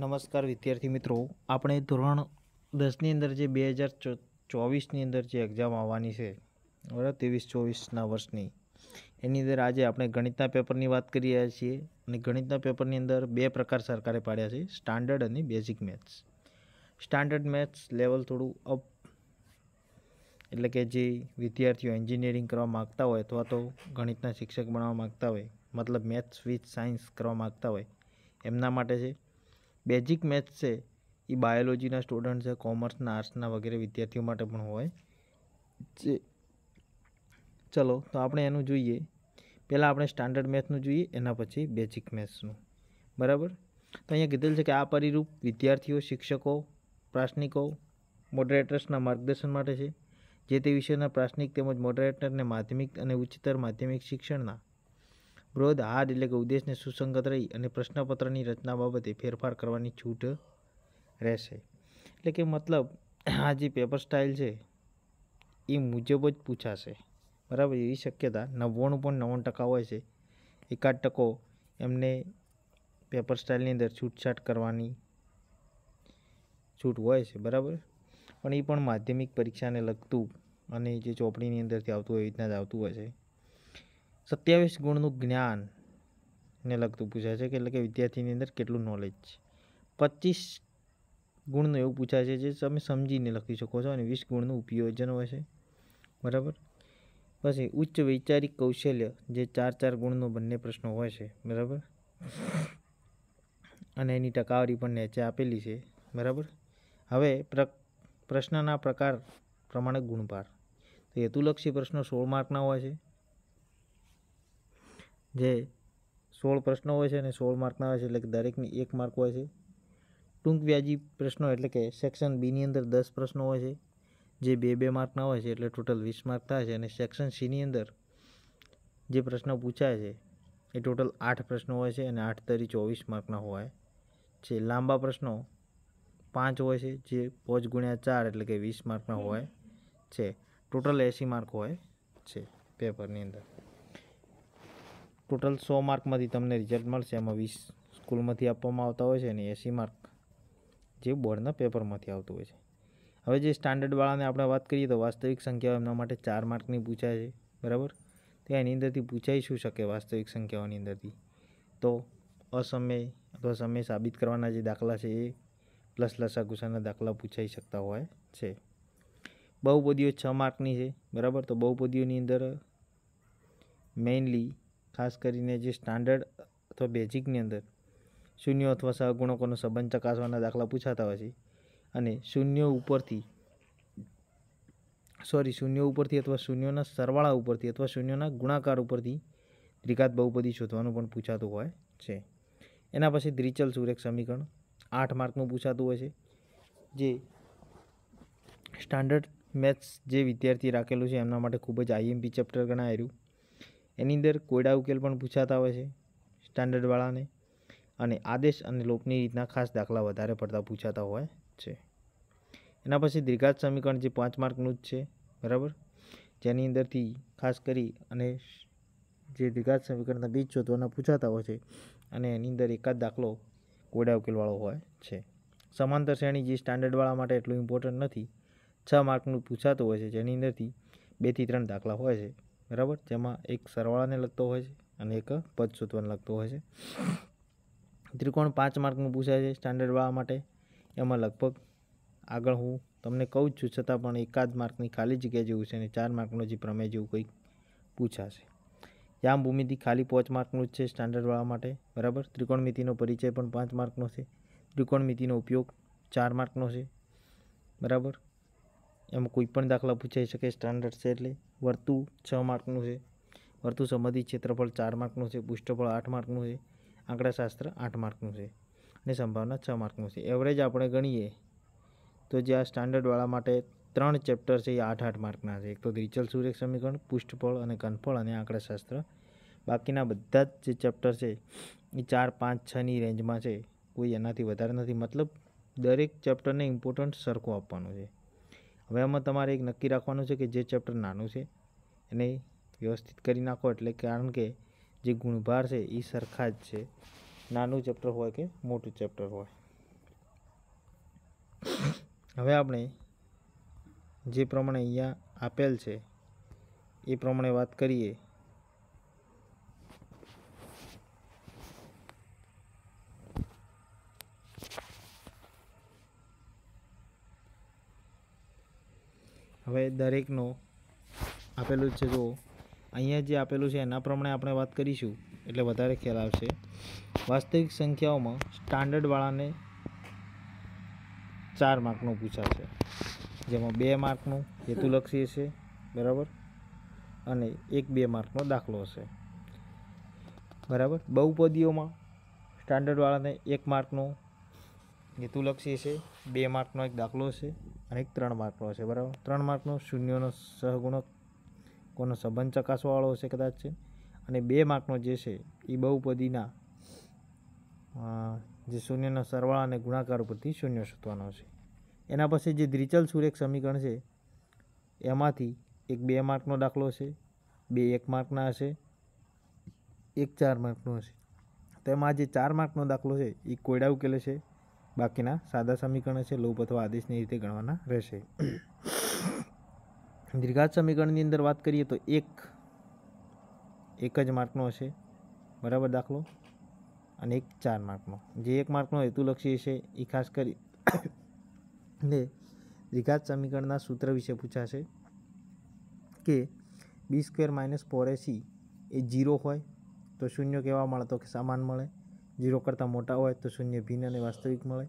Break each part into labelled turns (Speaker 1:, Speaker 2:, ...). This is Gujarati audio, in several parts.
Speaker 1: નમસ્કાર વિદ્યાર્થી મિત્રો આપણે ધોરણ દસની અંદર જે બે હજાર ચોવીસની અંદર જે એક્ઝામ આવવાની છે બરાબર ત્રેવીસ ચોવીસના વર્ષની એની અંદર આજે આપણે ગણિતના પેપરની વાત કરી રહ્યા છીએ અને ગણિતના પેપરની અંદર બે પ્રકાર સરકારે પાડ્યા છે સ્ટાન્ડર્ડ અને basic maths standard maths level થોડું અપ એટલે કે જે વિદ્યાર્થીઓ એન્જિનિયરિંગ કરવા માગતા હોય અથવા તો ગણિતના શિક્ષક બનવા માગતા હોય મતલબ મેથ્સ વિથ સાયન્સ કરવા માગતા હોય એમના માટે છે બેઝિક મેથ્સ છે એ બાયોલોજીના સ્ટુડન્ટ છે કોમર્સના આર્ટ્સના વગેરે વિદ્યાર્થીઓ માટે પણ હોય જે ચલો તો આપણે એનું જોઈએ પહેલાં આપણે સ્ટાન્ડર્ડ મેથ્સનું જોઈએ એના પછી બેઝિક મેથ્સનું બરાબર તો અહીંયા કીધેલ છે કે આ પરિરૂપ વિદ્યાર્થીઓ શિક્ષકો પ્રાસનિકો મોડરેટર્સના માર્ગદર્શન માટે છે જે તે વિષયના પ્રાસનિક તેમજ મોડરેટરને માધ્યમિક અને ઉચ્ચતર માધ્યમિક શિક્ષણના વિરોધ હાડ એટલે કે ઉદ્દેશને સુસંગત રહી અને પ્રશ્નપત્રની રચના બાબતે ફેરફાર કરવાની છૂટ રહેશે એટલે કે મતલબ આ જે પેપર સ્ટાઇલ છે એ મુજબ જ પૂછાશે બરાબર એવી શક્યતા નવ્વાણું પણ નવ્વાણું ટકા હોય છે એકાદ ટકો એમને પેપર સ્ટાઇલની અંદર છૂટછાટ કરવાની છૂટ હોય છે બરાબર પણ એ પણ માધ્યમિક પરીક્ષાને લગતું અને જે ચોપડીની અંદરથી આવતું હોય એ રીતના જ આવતું હોય છે સત્યાવીસ ગુણનું જ્ઞાનને લગતું પૂછાય છે કે એટલે કે વિદ્યાર્થીની અંદર કેટલું નોલેજ છે પચીસ ગુણનું એવું પૂછાય છે જે તમે સમજીને લખી શકો છો અને વીસ ગુણનું ઉપયોજન હોય છે બરાબર પછી ઉચ્ચ વૈચારિક કૌશલ્ય જે ચાર ચાર ગુણનો બંને પ્રશ્નો હોય છે બરાબર અને એની ટકાવારી પણ નીચે આપેલી છે બરાબર હવે પ્રશ્નના પ્રકાર પ્રમાણે ગુણભાર તો હેતુલક્ષી પ્રશ્નો સોળ માર્કના હોય છે જે સોળ પ્રશ્નો હોય છે અને સોળ માર્કના હોય છે એટલે કે દરેકની એક માર્ક હોય છે ટૂંક વ્યાજી પ્રશ્નો એટલે કે સેક્શન બીની અંદર દસ પ્રશ્નો હોય છે જે બે બે માર્કના હોય છે એટલે ટોટલ વીસ માર્ક થાય છે અને સેક્શન સીની અંદર જે પ્રશ્નો પૂછાય છે એ ટોટલ આઠ પ્રશ્નો હોય છે અને આઠ તરી ચોવીસ માર્કના હોય છે લાંબા પ્રશ્નો પાંચ હોય છે જે પાંચ ગુણ્યા ચાર એટલે કે વીસ માર્કના હોય છે ટોટલ એંસી માર્ક હોય છે પેપરની અંદર ટોટલ સો માર્કમાંથી તમને રિઝલ્ટ મળશે એમાં વીસ સ્કૂલમાંથી આપવામાં આવતા હોય છે અને એંસી માર્ક જે બોર્ડના પેપરમાંથી આવતું હોય છે હવે જે સ્ટાન્ડર્ડવાળાને આપણે વાત કરીએ તો વાસ્તવિક સંખ્યાઓ એમના માટે ચાર માર્કની પૂછાય છે બરાબર તો એની અંદરથી પૂછાઈ શું શકે વાસ્તવિક સંખ્યાઓની અંદરથી તો અસમય અથવા સમય સાબિત કરવાના જે દાખલા છે એ પ્લસ લસાગુસાના દાખલા પૂછાઈ શકતા હોય છે બહુપદીઓ છ માર્કની છે બરાબર તો બહુપદીઓની અંદર મેઇનલી ખાસ કરીને જે સ્ટાન્ડર્ડ અથવા બેઝિકની અંદર શૂન્ય અથવા સહગુણકોનો સંબંધ ચકાસવાના દાખલા પૂછાતા હોય છે અને શૂન્ય ઉપરથી સોરી શૂન્ય ઉપરથી અથવા શૂન્યના સરવાળા ઉપરથી અથવા શૂન્યના ગુણાકાર ઉપરથી દ્વિઘાત બહુપદી શોધવાનું પણ પૂછાતું હોય છે એના પછી દ્વિચલ સુરેખ સમીકરણ આઠ માર્કનું પૂછાતું હોય છે જે સ્ટાન્ડર્ડ મેથ્સ જે વિદ્યાર્થી રાખેલું છે એમના માટે ખૂબ જ આઈએમપી ચેપ્ટર ગણાય ગણાયેલું એની અંદર કોયડા ઉકેલ પણ પૂછાતા હોય છે સ્ટાન્ડર્ડવાળાને અને આદેશ અને લોપની રીતના ખાસ દાખલા વધારે પડતા પૂછાતા હોય છે એના પછી દ્વિઘાત સમીકરણ જે પાંચ માર્કનું જ છે બરાબર જેની અંદરથી ખાસ કરી અને જે દ્વિઘાત સમીકરણના બીજ શોધવાના પૂછાતા હોય છે અને એની અંદર એકાદ દાખલો કોયડા ઉકેલવાળો હોય છે સમાંતર શ્રેણી જે સ્ટાન્ડર્ડવાળા માટે એટલું ઇમ્પોર્ટન્ટ નથી છ માર્કનું પૂછાતું હોય છે જેની અંદરથી બેથી ત્રણ દાખલા હોય છે બરાબર જેમાં એક સરવાળાને લગતો હોય છે અને એક પદસૂત્વને લગતો હોય છે ત્રિકોણ પાંચ માર્કનું પૂછાય છે સ્ટાન્ડર્ડ વાળા માટે એમાં લગભગ આગળ હું તમને કહું છું છતાં પણ એકાદ માર્કની ખાલી જગ્યા જેવું છે અને ચાર માર્કનો જે પ્રમેય જેવું કંઈક પૂછાશે યામ ભૂમિતિ ખાલી પાંચ માર્કનું જ છે સ્ટાન્ડર્ડવાળા માટે બરાબર ત્રિકોણમિતિનો પરિચય પણ પાંચ માર્કનો છે ત્રિકોણમિતિનો ઉપયોગ ચાર માર્કનો છે બરાબર એમાં કોઈ પણ દાખલા પૂછાઈ શકે સ્ટાન્ડર્ડ છે એટલે વર્તુ છ માર્કનું છે વર્તુ સંબંધિત ક્ષેત્રફળ ચાર માર્કનું છે પૃષ્ઠફળ આઠ માર્કનું છે આંકડાશાસ્ત્ર આઠ માર્કનું છે અને સંભાવના છ માર્કનું છે એવરેજ આપણે ગણીએ તો જે આ સ્ટાન્ડર્ડવાળા માટે ત્રણ ચેપ્ટર છે એ આઠ આઠ માર્કના છે એક તો ગ્રીચલ સુરેખ સમીકરણ પૃષ્ઠફળ અને કનફળ અને આંકડાશાસ્ત્ર બાકીના બધા જ જે ચેપ્ટર છે એ ચાર પાંચ છની રેન્જમાં છે કોઈ એનાથી વધારે નથી મતલબ દરેક ચેપ્ટરને ઇમ્પોર્ટન્ટ સરખું આપવાનું છે હવે આમાં તમારે એક નક્કી રાખવાનું છે કે જે ચેપ્ટર નાનું છે એને વ્યવસ્થિત કરી નાખો એટલે કારણ કે જે ગુણભાર છે એ સરખા જ છે નાનું ચેપ્ટર હોય કે મોટું ચેપ્ટર હોય હવે આપણે જે પ્રમાણે અહીંયા આપેલ છે એ પ્રમાણે વાત કરીએ હવે દરેકનો આપેલું છે જો અહીંયા જે આપેલું છે એના પ્રમાણે આપણે વાત કરીશું એટલે વધારે ખ્યાલ આવશે વાસ્તવિક સંખ્યાઓમાં સ્ટાન્ડર્ડવાળાને ચાર માર્કનું પૂછાશે જેમાં બે માર્કનું હેતુલક્ષી હશે બરાબર અને એક બે માર્કનો દાખલો હશે બરાબર બહુપદીઓમાં સ્ટાન્ડર્ડવાળાને એક માર્કનો હેતુલક્ષી હશે બે માર્કનો એક દાખલો હશે અને એક ત્રણ માર્કનો છે બરાબર ત્રણ માર્કનો શૂન્યનો સહગુણક કોનો સંબંધ ચકાસવાવાળો હશે કદાચ છે અને બે માર્કનો જે છે એ બહુપદીના જે શૂન્યના સરવાળા અને ગુણાકાર ઉપરથી શૂન્ય શોધવાનો છે એના પછી જે દ્વિચલ સુરેખ સમીકરણ છે એમાંથી એક બે માર્કનો દાખલો હશે બે એક માર્કના હશે એક ચાર માર્કનો હશે તેમાં જે ચાર માર્કનો દાખલો છે એ કોયડા ઉકેલે છે બાકીના સાદા સમીકરણ છે લોપ અથવા આદેશની રીતે ગણવાના રહેશે દીર્ઘાત સમીકરણની અંદર વાત કરીએ તો એક એક જ માર્કનો હશે બરાબર દાખલો અને એક ચાર માર્કનો જે એક માર્કનો હેતુલક્ષી હશે એ ખાસ કરી ને દ્વિઘાત સમીકરણના સૂત્ર વિશે પૂછાશે કે B square minus four A zero હોય તો શૂન્ય કહેવા મળે તો કે સમાન મળે જીરો કરતાં મોટા હોય તો શૂન્ય ભિન્ન અને વાસ્તવિક મળે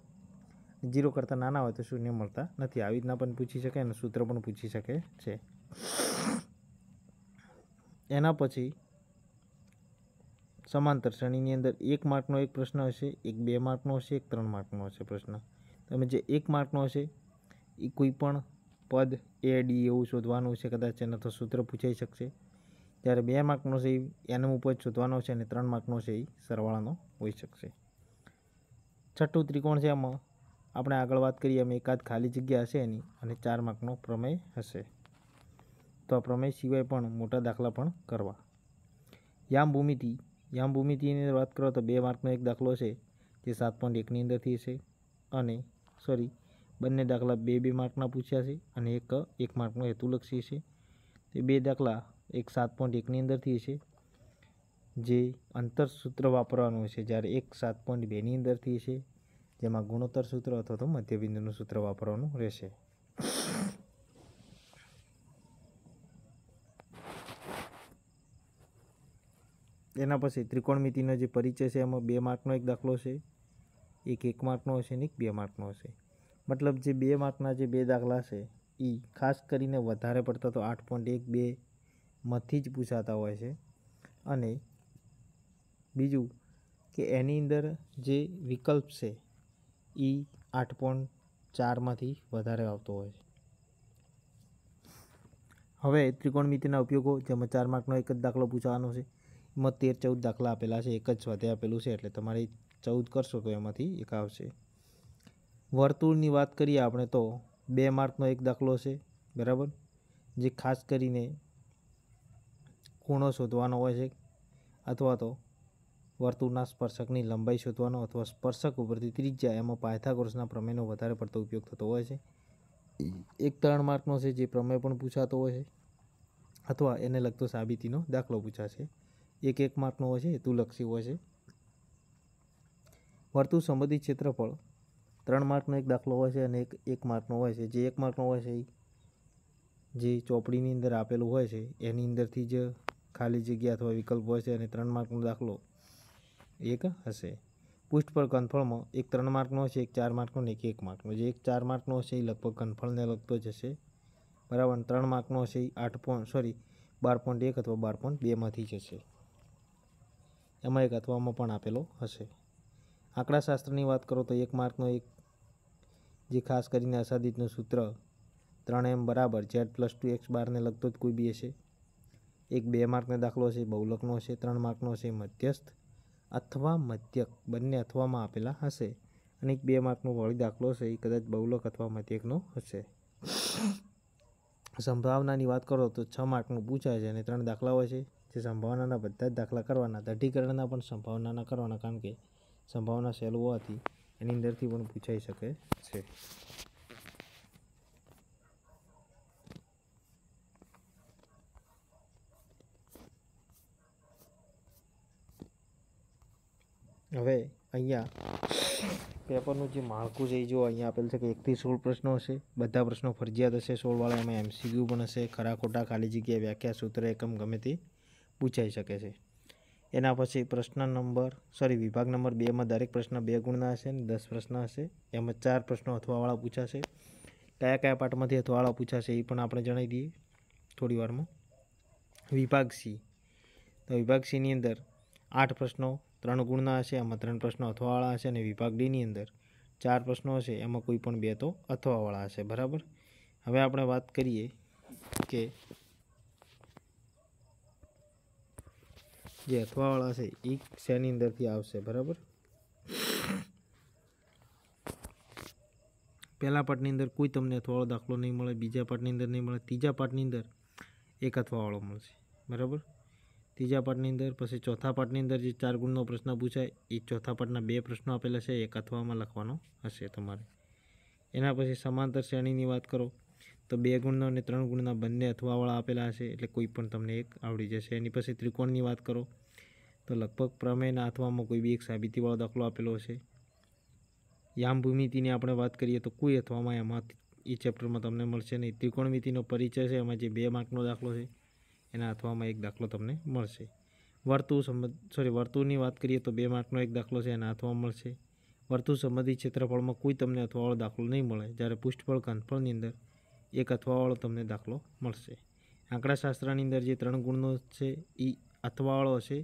Speaker 1: જીરો કરતાં નાના હોય તો શૂન્ય મળતા નથી આવી રીતના પણ પૂછી શકે અને સૂત્ર પણ પૂછી શકે છે એના પછી સમાંતર શ્રેણીની અંદર એક માર્કનો એક પ્રશ્ન હશે એક બે માર્કનો હશે એક ત્રણ માર્કનો હશે પ્રશ્ન તમે જે એક માર્કનો હશે એ કોઈ પણ પદ એ ડી એવું શોધવાનું છે કદાચ એના તો સૂત્ર પૂછાઈ શકશે ત્યારે બે માર્કનો છે એનમ ઉપર શોધવાનો છે અને ત્રણ માર્કનો છે એ સરવાળાનો હોઈ શકશે છઠ્ઠું ત્રિકોણ છે એમાં આપણે આગળ વાત કરીએ એમ એકાદ ખાલી જગ્યા હશે એની અને ચાર માર્કનો પ્રમેય હશે તો આ પ્રમેય સિવાય પણ મોટા દાખલા પણ કરવા યામ ભૂમિતિ યામ ભૂમિતિની વાત કરો તો બે માર્કનો એક દાખલો છે જે સાત પોઈન્ટ એકની અંદરથી હશે અને સોરી બંને દાખલા બે બે માર્કના પૂછ્યા છે અને એક એક માર્કનો હેતુલક્ષી છે તે બે દાખલા એક સાત પોઈન્ટ એકની અંદરથી હશે જે અંતર સૂત્ર વાપરવાનું છે જ્યારે એક સાત પોઈન્ટ બેની અંદરથી હશે જેમાં ગુણોત્તર સૂત્ર અથવા તો મધ્યબિંદુનું સૂત્ર વાપરવાનું રહેશે એના પછી ત્રિકોણમિતિનો જે પરિચય છે એમાં બે માર્કનો એક દાખલો છે એક એક માર્કનો હશે ને એક બે માર્કનો હશે મતલબ જે બે માર્કના જે બે દાખલા છે એ ખાસ કરીને વધારે પડતા તો આઠ પોઈન્ટ એક બે માંથી જ પૂછાતા હોય છે અને બીજું કે એની અંદર જે વિકલ્પ છે એ આઠ પોઈન્ટ ચારમાંથી વધારે આવતો હોય છે હવે ત્રિકોણમિતિના ઉપયોગો જેમાં ચાર માર્કનો એક જ દાખલો પૂછવાનો છે એમાં તેર ચૌદ દાખલા આપેલા છે એક જ સ્વાધ્યાય આપેલું છે એટલે તમારે ચૌદ કરશો તો એમાંથી એક આવશે વર્તુળની વાત કરીએ આપણે તો બે માર્કનો એક દાખલો છે બરાબર જે ખાસ કરીને ખૂણો શોધવાનો હોય છે અથવા તો વર્તુળના સ્પર્શકની લંબાઈ શોધવાનો અથવા સ્પર્શક ઉપરથી ત્રિજ્યા એમાં પાયથાગોરસના પ્રમેયનો વધારે પડતો ઉપયોગ થતો હોય છે એક ત્રણ માર્કનો છે જે પ્રમેય પણ પૂછાતો હોય છે અથવા એને લગતો સાબિતીનો દાખલો પૂછાશે એક એક માર્કનો હોય છે હેતુલક્ષી હોય છે વર્તુળ સંબંધિત ક્ષેત્રફળ ત્રણ માર્કનો એક દાખલો હોય છે અને એક એક માર્કનો હોય છે જે એક માર્કનો હોય છે જે ચોપડીની અંદર આપેલું હોય છે એની અંદરથી જ ખાલી જગ્યા અથવા વિકલ્પો હોય છે અને ત્રણ માર્કનો દાખલો એક હશે પૃષ્ઠ પર કનફળમાં એક ત્રણ માર્કનો હશે એક ચાર માર્કનો અને એક એક માર્કનો જે એક ચાર માર્કનો હશે એ લગભગ કનફળને લગતો જ હશે બરાબર ત્રણ માર્કનો હશે એ આઠ પોઈન્ટ સોરી બાર પોઈન્ટ એક અથવા બાર પોઈન્ટ બેમાંથી જ હશે એમાં એક અથવામાં પણ આપેલો હશે આંકડાશાસ્ત્રની વાત કરો તો એક માર્કનો એક જે ખાસ કરીને અસાદિતનું સૂત્ર ત્રણ એમ બરાબર ઝેડ પ્લસ ટુ એક્સ બારને લગતો જ કોઈ બી હશે એક બે માર્કનો દાખલો છે બહુલકનો છે ત્રણ માર્કનો છે મધ્યસ્થ અથવા મધ્યક બંને અથવામાં આપેલા હશે અને એક બે માર્કનો વળી દાખલો છે એ કદાચ બહુલક અથવા મધ્યકનો હશે સંભાવનાની વાત કરો તો છ માર્કનું પૂછાય છે અને ત્રણ દાખલા હોય છે જે સંભાવનાના બધા જ દાખલા કરવાના દઢીકરણના પણ સંભાવનાના કરવાના કારણ કે સંભાવના સહેલું હોવાથી એની અંદરથી પણ પૂછાઈ શકે છે હવે અહીંયા પેપરનું જે માળખું છે એ જો અહીંયા આપેલ છે કે એકથી સોળ પ્રશ્નો હશે બધા પ્રશ્નો ફરજિયાત હશે સોળવાળા એમાં એમસીક્યુ પણ હશે ખરા ખોટા ખાલી જગ્યાએ વ્યાખ્યા સૂત્ર એકમ ગમે તે પૂછાઈ શકે છે એના પછી પ્રશ્ન નંબર સોરી વિભાગ નંબર બેમાં દરેક પ્રશ્ન બે ગુણના હશે અને દસ પ્રશ્ન હશે એમાં ચાર પ્રશ્નો અથવાવાળા પૂછાશે કયા કયા પાઠમાંથી અથવાવાળા પૂછાશે એ પણ આપણે જણાવી દઈએ થોડી વારમાં વિભાગ સી તો વિભાગ સીની અંદર આઠ પ્રશ્નો ત્રણ ગુણના હશે એમાં ત્રણ પ્રશ્નો અથવાવાળા હશે અને વિભાગ ડીની અંદર ચાર પ્રશ્નો હશે એમાં કોઈ પણ બે તો અથવાવાળા હશે બરાબર હવે આપણે વાત કરીએ કે જે અથવાવાળા છે એ શેની અંદરથી આવશે બરાબર પહેલા પાઠની અંદર કોઈ તમને અથવાળો દાખલો નહીં મળે બીજા પાઠની અંદર નહીં મળે ત્રીજા પાઠની અંદર એક અથવાવાળો મળશે બરાબર ત્રીજા પાઠની અંદર પછી ચોથા પાઠની અંદર જે ચાર ગુણનો પ્રશ્ન પૂછાય એ ચોથા પાઠના બે પ્રશ્નો આપેલા છે એક અથવામાં લખવાનો હશે તમારે એના પછી સમાંતર શ્રેણીની વાત કરો તો બે ગુણનો અને ત્રણ ગુણના બંને અથવાવાળા આપેલા હશે એટલે કોઈ પણ તમને એક આવડી જશે એની પછી ત્રિકોણની વાત કરો તો લગભગ પ્રમેયના અથવામાં કોઈ બી એક સાબિતીવાળો દાખલો આપેલો હશે યામ ભૂમિતિની આપણે વાત કરીએ તો કોઈ અથવામાં એમાં એ ચેપ્ટરમાં તમને મળશે નહીં ત્રિકોણમિતિનો પરિચય છે એમાં જે બે માર્કનો દાખલો છે એના અથવામાં એક દાખલો તમને મળશે વર્તુળ સંબંધ સોરી વર્તુળની વાત કરીએ તો બે માર્કનો એક દાખલો છે એના અથવા મળશે વર્તુળ સંબંધિત ક્ષેત્રફળમાં કોઈ તમને અથવાળો દાખલો નહીં મળે જ્યારે પુષ્ઠફળ ઘનફળની અંદર એક અથવાવાળો તમને દાખલો મળશે આંકડાશાસ્ત્રની અંદર જે ત્રણ ગુણનો છે એ અથવાવાળો હશે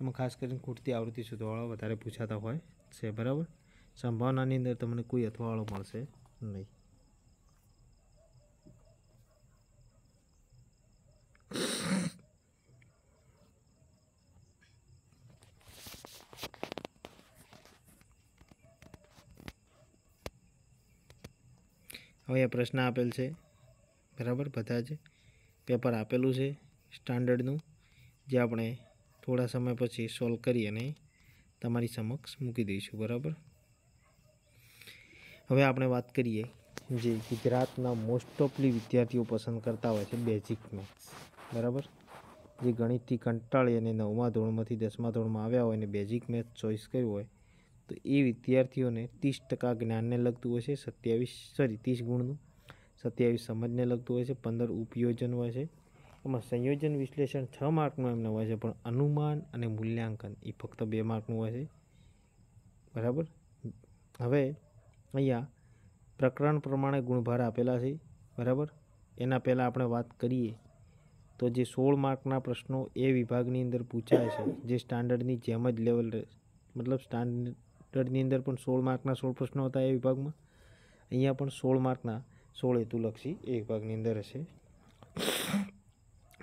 Speaker 1: એમાં ખાસ કરીને ખૂટતી આવૃત્તિ શોધવાવાળો વધારે પૂછાતા હોય છે બરાબર સંભાવનાની અંદર તમને કોઈ અથવાવાળો મળશે નહીં અહીંયા પ્રશ્ન આપેલ છે બરાબર બધા જ પેપર આપેલું છે સ્ટાન્ડર્ડનું જે આપણે થોડા સમય પછી સોલ્વ કરી અને તમારી સમક્ષ મૂકી દઈશું બરાબર હવે આપણે વાત કરીએ જે ગુજરાતના મોસ્ટ ઓફલી વિદ્યાર્થીઓ પસંદ કરતા હોય છે બેઝિક મેથ્સ બરાબર જે ગણિતથી કંટાળી અને નવમા ધોરણમાંથી દસમા ધોરણમાં આવ્યા હોય અને બેઝિક મેથ્સ ચોઈસ કર્યું હોય તો એ વિદ્યાર્થીઓને ત્રીસ ટકા જ્ઞાનને લગતું હોય છે સત્યાવીસ સોરી ત્રીસ ગુણનું સત્યાવીસ સમજને લગતું હોય છે પંદર ઉપયોજન હોય છે એમાં સંયોજન વિશ્લેષણ છ માર્કનું એમને હોય છે પણ અનુમાન અને મૂલ્યાંકન એ ફક્ત બે માર્કનું હોય છે બરાબર હવે અહીંયા પ્રકરણ પ્રમાણે ગુણભાર આપેલા છે બરાબર એના પહેલાં આપણે વાત કરીએ તો જે સોળ માર્કના પ્રશ્નો એ વિભાગની અંદર પૂછાય છે જે સ્ટાન્ડર્ડની જેમ જ લેવલ મતલબ સ્ટાન્ડર્ડ ટેટની અંદર પણ સોળ માર્કના સોળ પ્રશ્નો હતા એ વિભાગમાં અહીંયા પણ સોળ માર્કના સોળ હેતુલક્ષી એ વિભાગની અંદર હશે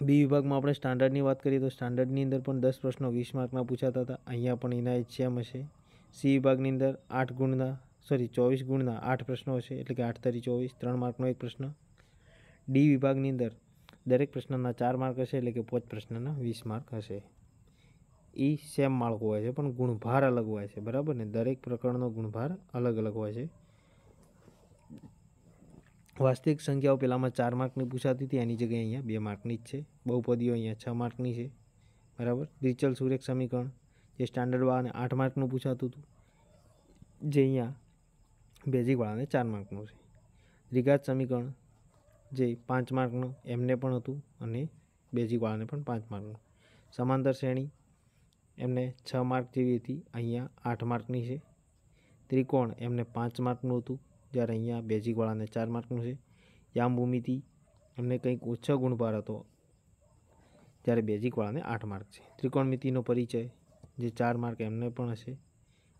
Speaker 1: બી વિભાગમાં આપણે સ્ટાન્ડર્ડની વાત કરીએ તો સ્ટાન્ડર્ડની અંદર પણ દસ પ્રશ્નો વીસ માર્કના પૂછાતા હતા અહીંયા પણ ઇનાયત સેમ હશે સી વિભાગની અંદર આઠ ગુણના સોરી ચોવીસ ગુણના આઠ પ્રશ્નો હશે એટલે કે આઠ તરી ચોવીસ ત્રણ માર્કનો એક પ્રશ્ન ડી વિભાગની અંદર દરેક પ્રશ્નના ચાર માર્ક હશે એટલે કે પાંચ પ્રશ્નના વીસ માર્ક હશે એ સેમ માળખું હોય છે પણ ગુણભાર અલગ હોય છે બરાબર ને દરેક પ્રકરણનો ગુણભાર અલગ અલગ હોય છે વાસ્તવિક સંખ્યાઓ પહેલાંમાં ચાર માર્કની પૂછાતી હતી એની જગ્યાએ અહીંયા બે માર્કની જ છે બહુપદીઓ અહીંયા છ માર્કની છે બરાબર દ્વિચલ સુરેખ સમીકરણ જે સ્ટાન્ડર્ડ વાળાને આઠ માર્કનું પૂછાતું હતું જે અહીંયા બેઝિકવાળાને ચાર માર્કનું છે દ્વિઘાત સમીકરણ જે પાંચ માર્કનું એમને પણ હતું અને બેઝિકવાળાને પણ પાંચ માર્કનું સમાંતર શ્રેણી એમને છ માર્ક જેવી હતી અહીંયા આઠ માર્કની છે ત્રિકોણ એમને પાંચ માર્કનું હતું જ્યારે અહીંયા બેઝિકવાળાને ચાર માર્કનું છે યામભૂમિથી એમને કંઈક ઓછો ગુણભાર હતો જ્યારે બેઝિકવાળાને આઠ માર્ક છે ત્રિકોણમિતિનો પરિચય જે ચાર માર્ક એમને પણ હશે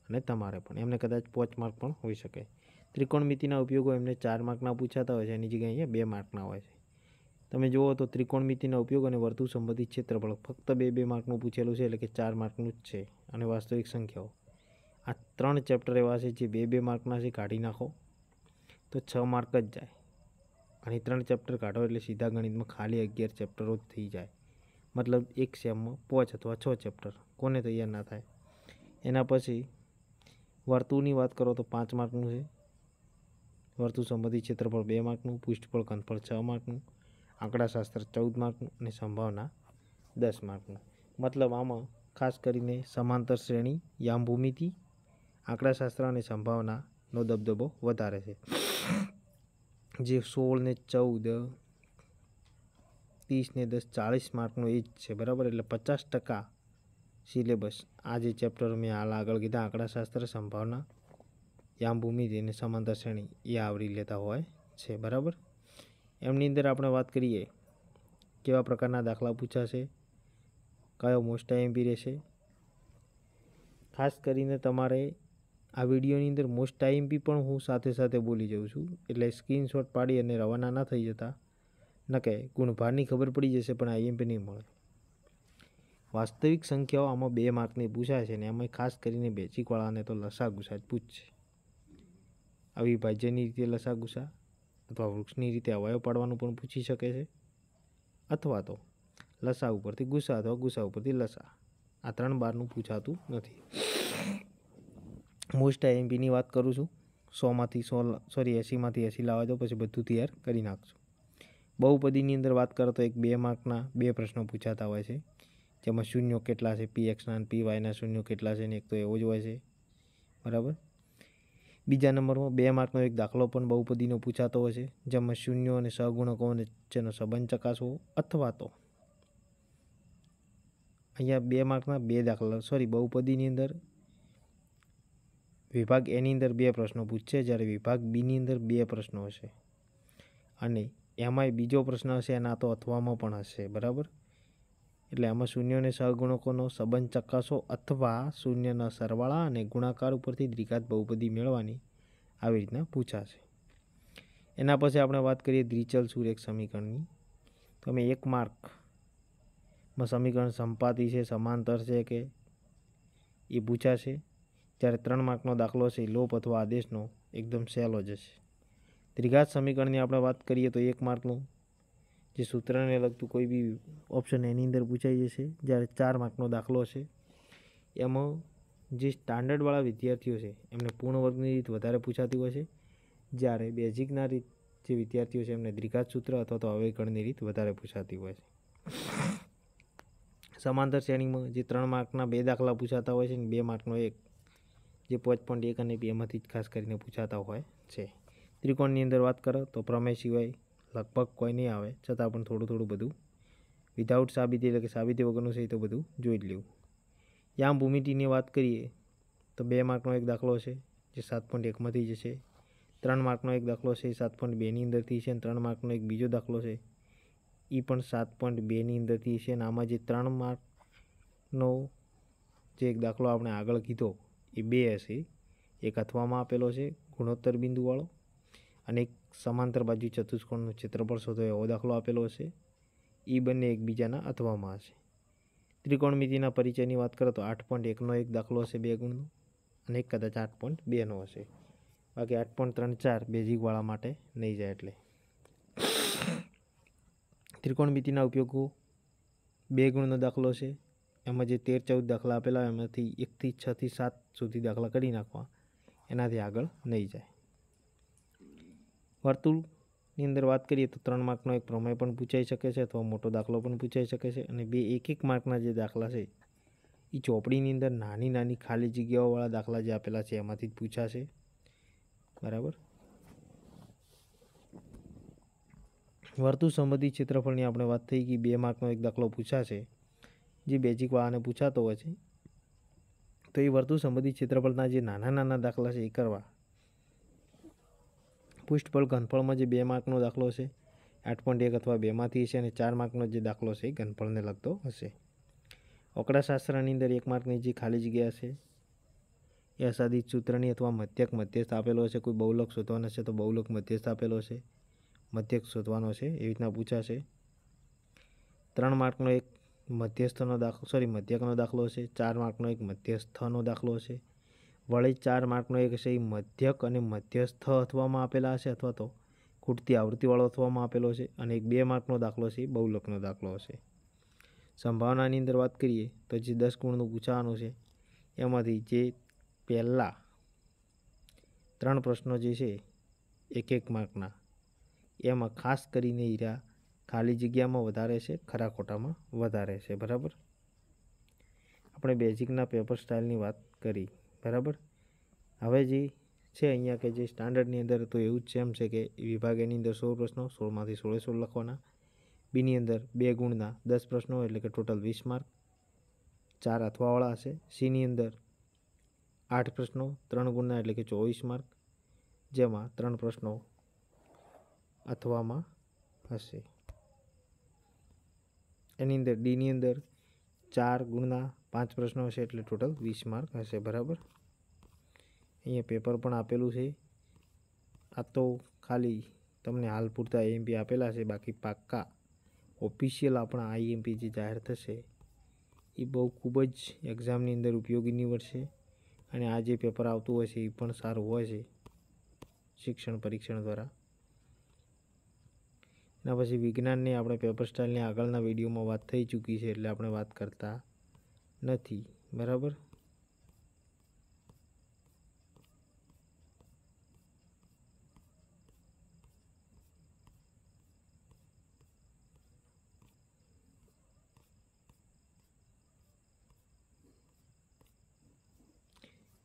Speaker 1: અને તમારે પણ એમને કદાચ પાંચ માર્ક પણ હોઈ શકે ત્રિકોણમિતિના ઉપયોગો એમને ચાર માર્કના પૂછાતા હોય છે એની જગ્યાએ અહીંયા બે માર્કના હોય છે તમે જુઓ તો ત્રિકોણમિતિના ઉપયોગ અને વર્તુળ સંબંધિત ક્ષેત્રફળ ફક્ત બે બે માર્કનું પૂછેલું છે એટલે કે ચાર માર્કનું જ છે અને વાસ્તવિક સંખ્યાઓ આ ત્રણ ચેપ્ટર એવા છે જે બે બે માર્કના છે કાઢી નાખો તો છ માર્ક જ જાય અને ત્રણ ચેપ્ટર કાઢો એટલે સીધા ગણિતમાં ખાલી અગિયાર ચેપ્ટરો જ થઈ જાય મતલબ એક સેમમાં પાંચ અથવા છ ચેપ્ટર કોને તૈયાર ના થાય એના પછી વર્તુળની વાત કરો તો પાંચ માર્કનું છે વર્તુળ સંબંધિત ક્ષેત્રફળ બે માર્કનું પૃષ્ઠફળ કંથફળ છ માર્કનું આંકડાશાસ્ત્ર ચૌદ માર્કનું અને સંભાવના દસ માર્કનું મતલબ આમાં ખાસ કરીને સમાંતર શ્રેણી યામભૂમિતિ આંકડાશાસ્ત્ર અને સંભાવનાનો દબદબો વધારે છે જે સોળ ને ચૌદ ત્રીસ ને દસ ચાળીસ માર્કનો એ જ છે બરાબર એટલે પચાસ ટકા સિલેબસ આ જે ચેપ્ટર મેં હાલ આગળ કીધા આંકડાશાસ્ત્ર સંભાવના યામભૂમિ અને સમાંતર શ્રેણી એ આવરી લેતા હોય છે બરાબર એમની અંદર આપણે વાત કરીએ કેવા પ્રકારના દાખલા પૂછાશે કયો મોસ્ટ આઈએમપી રહેશે ખાસ કરીને તમારે આ વિડીયોની અંદર મોસ્ટ આઈએમપી પણ હું સાથે સાથે બોલી જાઉં છું એટલે સ્ક્રીનશોટ પાડી અને રવાના ના થઈ જતા નકે ગુણભારની ખબર પડી જશે પણ આઈએમપી નહીં મળે વાસ્તવિક સંખ્યાઓ આમાં બે માર્કની પૂછાય છે ને એમાં ખાસ કરીને બેચીકવાળાને તો લસા ગુસા જ પૂછશે આવી ભાજ્યની રીતે લસા ગુસા અથવા વૃક્ષની રીતે અવાયો પાડવાનું પણ પૂછી શકે છે અથવા તો લસા ઉપરથી ગુસ્સા અથવા ગુસ્સા ઉપરથી લસા આ ત્રણ બારનું પૂછાતું નથી મોસ્ટ આઈએમપીની વાત કરું છું સોમાંથી સો સોરી એંસીમાંથી એસી લાવવા દો પછી બધું તૈયાર કરી નાખશું બહુપદીની અંદર વાત કરો તો એક બે માર્કના બે પ્રશ્નો પૂછાતા હોય છે જેમાં શૂન્યો કેટલા છે પી એક્સના અને પી વાયના શૂન્યો કેટલા છે ને એક તો એવો જ હોય છે બરાબર બીજા નંબરમાં બે માર્કનો એક દાખલો પણ બહુપદીનો પૂછાતો હોય છે જેમાં શૂન્યો અને સહગુણકો વચ્ચેનો સંબંધ ચકાસવો અથવા તો અહીંયા બે માર્કના બે દાખલા સોરી બહુપદીની અંદર વિભાગ એની અંદર બે પ્રશ્નો પૂછશે જ્યારે વિભાગ બીની અંદર બે પ્રશ્નો હશે અને એમાંય બીજો પ્રશ્ન હશે એના તો અથવામાં પણ હશે બરાબર એટલે આમાં શૂન્યને અને સહગુણકોનો સંબંધ ચકાસો અથવા શૂન્યના સરવાળા અને ગુણાકાર ઉપરથી દ્વિઘાત બહુપદી મેળવવાની આવી રીતના પૂછાશે એના પછી આપણે વાત કરીએ દ્વિચલ સુરેખ સમીકરણની તો અમે એક માર્કમાં સમીકરણ સંપાતી છે સમાંતર છે કે એ પૂછાશે જ્યારે ત્રણ માર્કનો દાખલો છે લોપ અથવા આદેશનો એકદમ સહેલો જશે દ્વિઘાત સમીકરણની આપણે વાત કરીએ તો એક માર્કનું જે સૂત્રને લગતું કોઈ બી ઓપ્શન એની અંદર પૂછાઈ જશે જ્યારે ચાર માર્કનો દાખલો છે એમાં જે સ્ટાન્ડર્ડવાળા વિદ્યાર્થીઓ છે એમને પૂર્ણ વર્ગની રીત વધારે પૂછાતી હોય છે જ્યારે બેઝિકના રીત જે વિદ્યાર્થીઓ છે એમને દ્રિઘાત સૂત્ર અથવા તો અવયકણની રીત વધારે પૂછાતી હોય છે સમાંતર શ્રેણીમાં જે ત્રણ માર્કના બે દાખલા પૂછાતા હોય છે ને બે માર્કનો એક જે પાંચ પોઈન્ટ એક અને બેમાંથી જ ખાસ કરીને પૂછાતા હોય છે ત્રિકોણની અંદર વાત કરો તો પ્રમેય સિવાય લગભગ કોઈ નહીં આવે છતાં પણ થોડું થોડું બધું વિધાઉટ સાબિતી એટલે કે સાબિતી વગરનું છે તો બધું જોઈ જ લેવું યામ ભૂમિતિની વાત કરીએ તો બે માર્કનો એક દાખલો છે જે સાત પોઈન્ટ એકમાંથી જ છે ત્રણ માર્કનો એક દાખલો છે એ સાત પોઈન્ટ બેની અંદરથી છે અને ત્રણ માર્કનો એક બીજો દાખલો છે એ પણ સાત પોઈન્ટ બેની અંદરથી છે અને આમાં જે ત્રણ માર્કનો જે એક દાખલો આપણે આગળ કીધો એ બે હશે એક અથવામાં આપેલો છે ગુણોત્તર બિંદુવાળો અને એક સમાંતર બાજુ ચતુષ્કોણનું ક્ષેત્રફળ શોધો એવો દાખલો આપેલો હશે એ બંને એકબીજાના અથવામાં હશે ત્રિકોણમિતિના પરિચયની વાત કરો તો આઠ પોઈન્ટ એકનો એક દાખલો હશે બે ગુણનો અને એક કદાચ આઠ પોઈન્ટ બેનો હશે બાકી આઠ પોઈન્ટ ત્રણ ચાર બેઝિકવાળા માટે નહીં જાય એટલે ત્રિકોણમિતિના ઉપયોગો બે ગુણનો દાખલો છે એમાં જે તેર ચૌદ દાખલા આપેલા એમાંથી એકથી છથી સાત સુધી દાખલા કરી નાખવા એનાથી આગળ નહીં જાય વર્તુળની અંદર વાત કરીએ તો ત્રણ માર્કનો એક પ્રમેય પણ પૂછાઈ શકે છે અથવા મોટો દાખલો પણ પૂછાઈ શકે છે અને બે એક એક માર્કના જે દાખલા છે એ ચોપડીની અંદર નાની નાની ખાલી જગ્યાઓવાળા દાખલા જે આપેલા છે એમાંથી જ પૂછાશે બરાબર વર્તુળ સંબંધિત ક્ષેત્રફળની આપણે વાત થઈ ગઈ બે માર્કનો એક દાખલો પૂછાશે જે બેઝિક પૂછાતો હોય છે તો એ વર્તુળ સંબંધિત ક્ષેત્રફળના જે નાના નાના દાખલા છે એ કરવા પૃષ્ઠફળ ઘનફળમાં જે બે માર્કનો દાખલો છે આઠ પોઈન્ટ એક અથવા બેમાંથી હશે અને ચાર માર્કનો જે દાખલો છે એ ઘનફળને લગતો હશે ઓકડાશાસ્ત્રની અંદર એક માર્કની જે ખાલી જગ્યા છે એ અસાધિત સૂત્રની અથવા મધ્યક મધ્યસ્થ આપેલો છે કોઈ બહુલક શોધવાનો છે તો બહુલક મધ્યસ્થ આપેલો છે મધ્યક શોધવાનો છે એવી રીતના પૂછાશે ત્રણ માર્કનો એક મધ્યસ્થનો દાખલો સોરી મધ્યકનો દાખલો છે ચાર માર્કનો એક મધ્યસ્થનો દાખલો છે વળી ચાર માર્કનો એક છે એ મધ્યક અને મધ્યસ્થ અથવામાં આપેલા હશે અથવા તો ખૂટતી આવૃત્તિવાળો અથવામાં આપેલો છે અને એક બે માર્કનો દાખલો છે એ બહુલકનો દાખલો હશે સંભાવનાની અંદર વાત કરીએ તો જે દસ ગુણનું પૂછવાનું છે એમાંથી જે પહેલાં ત્રણ પ્રશ્નો જે છે એક એક માર્કના એમાં ખાસ કરીને હીરા ખાલી જગ્યામાં વધારે છે ખરા ખોટામાં વધારે છે બરાબર આપણે બેઝિકના પેપર સ્ટાઇલની વાત કરી બરાબર હવે જે છે અહીંયા કે જે સ્ટાન્ડર્ડની અંદર તો એવું જ છે એમ છે કે વિભાગ એની અંદર સોળ પ્રશ્નો સોળમાંથી સોળે સોળ લખવાના બીની અંદર બે ગુણના દસ પ્રશ્નો એટલે કે ટોટલ વીસ માર્ક ચાર અથવાવાળા હશે સીની અંદર આઠ પ્રશ્નો ત્રણ ગુણના એટલે કે ચોવીસ માર્ક જેમાં ત્રણ પ્રશ્નો અથવામાં હશે એની અંદર ડીની અંદર ચાર ગુણના પાંચ પ્રશ્નો હશે એટલે ટોટલ વીસ માર્ક હશે બરાબર અહીંયા પેપર પણ આપેલું છે આ તો ખાલી તમને હાલ પૂરતા એએમપી આપેલા છે બાકી પાક્કા ઓફિશિયલ આપણા આઈએમપી જે જાહેર થશે એ બહુ ખૂબ જ એક્ઝામની અંદર ઉપયોગી નીવડશે અને આ જે પેપર આવતું હોય છે એ પણ સારું હોય છે શિક્ષણ પરીક્ષણ દ્વારા એના પછી વિજ્ઞાનની આપણે પેપર સ્ટાઇલની આગળના વિડીયોમાં વાત થઈ ચૂકી છે એટલે આપણે વાત કરતા નથી બરાબર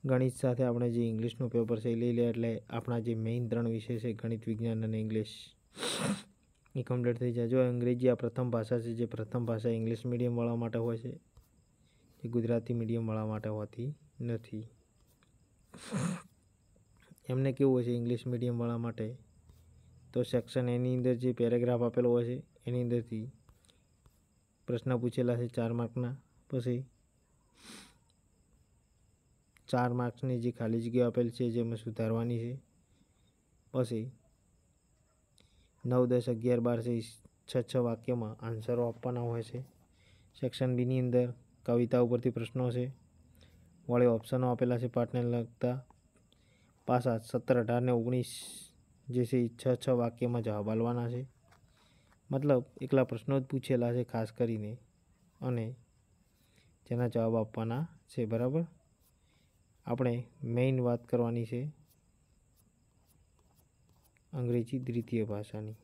Speaker 1: ગણિત સાથે આપણે જે ઇંગ્લિશનું પેપર છે એ લઈ લે એટલે આપણા જે મેઇન ત્રણ વિષય છે ગણિત વિજ્ઞાન અને ઇંગ્લિશ એ કમ્પ્લીટ થઈ જાય જો અંગ્રેજી આ પ્રથમ ભાષા છે જે પ્રથમ ભાષા ઇંગ્લિશ મીડિયમવાળા માટે હોય છે જે ગુજરાતી મીડિયમવાળા માટે હોતી નથી એમને કેવું હોય છે ઇંગ્લિશ મીડિયમવાળા માટે તો સેક્શન એની અંદર જે પેરેગ્રાફ આપેલો હોય છે એની અંદરથી પ્રશ્ન પૂછેલા છે ચાર માર્કના પછી ચાર માર્ક્સની જે ખાલી જગ્યા આપેલ છે જેમાં સુધારવાની છે પછી નવ દસ અગિયાર બાર છે છ છ વાક્યમાં આન્સરો આપવાના હોય છે સેક્શન બીની અંદર કવિતા ઉપરથી પ્રશ્નો છે વળી ઓપ્શનો આપેલા છે પાઠને લગતા પાસા સત્તર અઢાર ને ઓગણીસ જે છે છ છ વાક્યમાં જવાબ આલવાના છે મતલબ એકલા પ્રશ્નો જ પૂછેલા છે ખાસ કરીને અને જેના જવાબ આપવાના છે બરાબર આપણે મેઇન વાત કરવાની છે અંગ્રેજી દ્વિતીય ભાષાની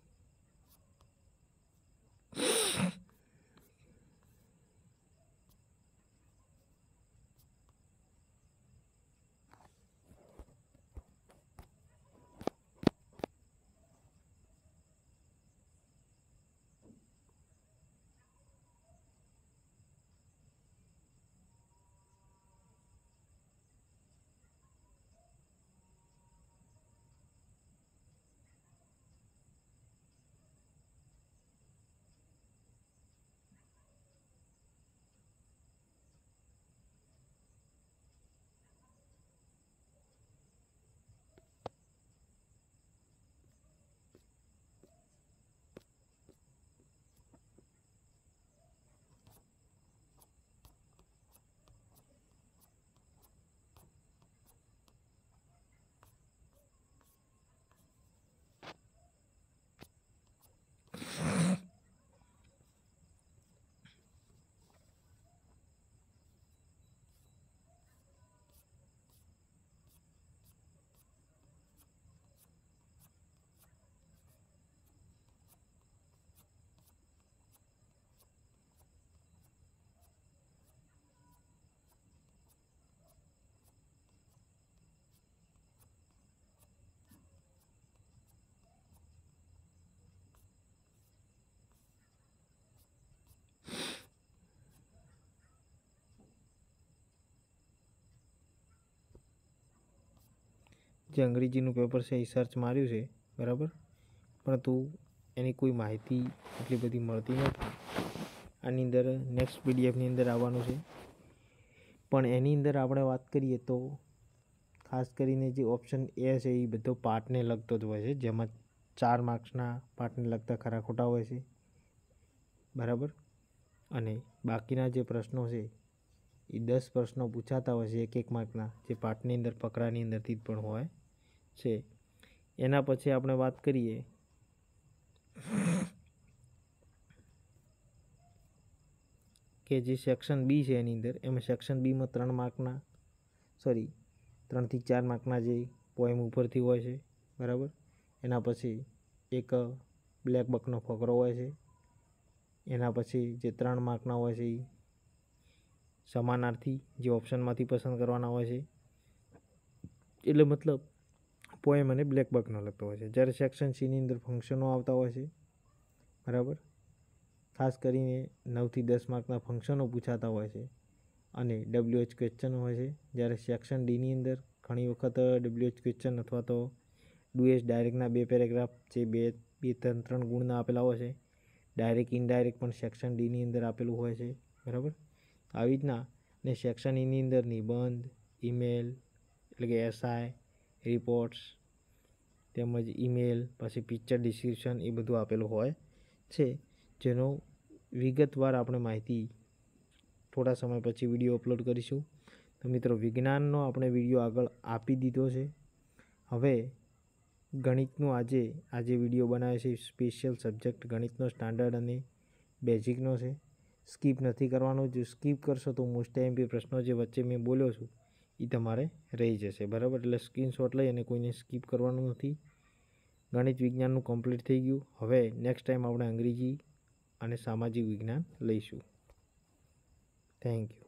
Speaker 1: જે અંગ્રેજીનું પેપર છે એ સર્ચ માર્યું છે બરાબર પરંતુ એની કોઈ માહિતી એટલી બધી મળતી નથી આની અંદર નેક્સ્ટ પીડીએફની અંદર આવવાનું છે પણ એની અંદર આપણે વાત કરીએ તો ખાસ કરીને જે ઓપ્શન એ છે એ બધો પાર્ટને લગતો જ હોય છે જેમાં ચાર માર્ક્સના પાર્ટને લગતા ખરા ખોટા હોય છે બરાબર અને બાકીના જે પ્રશ્નો છે એ દસ પ્રશ્નો પૂછાતા હોય છે એક એક માર્કના જે પાર્ટની અંદર પકડાની અંદરથી પણ હોય છે એના પછી આપણે વાત કરીએ કે જે સેક્શન બી છે એની અંદર એમાં સેક્શન બીમાં ત્રણ માર્કના સોરી ત્રણથી ચાર માર્કના જે પોએમ ઉપરથી હોય છે બરાબર એના પછી એક બ્લેક બકનો ફકરો હોય છે એના પછી જે ત્રણ માર્કના હોય છે એ સમાનાર્થી જે ઓપ્શનમાંથી પસંદ કરવાના હોય છે એટલે મતલબ પોએમ અને બ્લેકબકનો લખતો હોય છે જ્યારે સેક્શન સીની અંદર ફંક્શનો આવતા હોય છે બરાબર ખાસ કરીને નવથી દસ માર્કના ફંક્શનો પૂછાતા હોય છે અને ડબલ્યુએચ ક્વેશ્ચન હોય છે જ્યારે સેક્શન ડીની અંદર ઘણી વખત ડબલ્યુએચ ક્વેશ્ચન અથવા તો ડુએસ ડાયરેક્ટના બે પેરેગ્રાફ જે બે બે ત્રણ ત્રણ ગુણના આપેલા હોય છે ડાયરેક્ટ ઇનડાયરેક્ટ પણ સેક્શન ડીની અંદર આપેલું હોય છે બરાબર આવી રીતના ને સેક્શન ઈની અંદર નિબંધ ઇમેલ એટલે કે એસઆઈ રિપોર્ટ્સ તેમજ ઈમેલ પછી પિક્ચર ડિસ્ક્રિપ્શન એ બધું આપેલું હોય છે જેનો વિગતવાર આપણે માહિતી થોડા સમય પછી વિડીયો અપલોડ કરીશું તો મિત્રો વિજ્ઞાનનો આપણે વિડીયો આગળ આપી દીધો છે હવે ગણિતનું આજે આજે વિડીયો બનાવ્યો છે સ્પેશિયલ સબ્જેક્ટ ગણિતનો સ્ટાન્ડર્ડ અને બેઝિકનો છે સ્કીપ નથી કરવાનો જો સ્કીપ કરશો તો મોસ્ટ ટાઈમ બી પ્રશ્નો જે વચ્ચે મેં બોલ્યો છું એ તમારે રહી જશે બરાબર એટલે સ્ક્રીનશોટ લઈ અને કોઈને સ્કીપ કરવાનું નથી ગણિત વિજ્ઞાનનું કમ્પ્લીટ થઈ ગયું હવે નેક્સ્ટ ટાઈમ આપણે અંગ્રેજી અને સામાજિક વિજ્ઞાન લઈશું થેન્ક યુ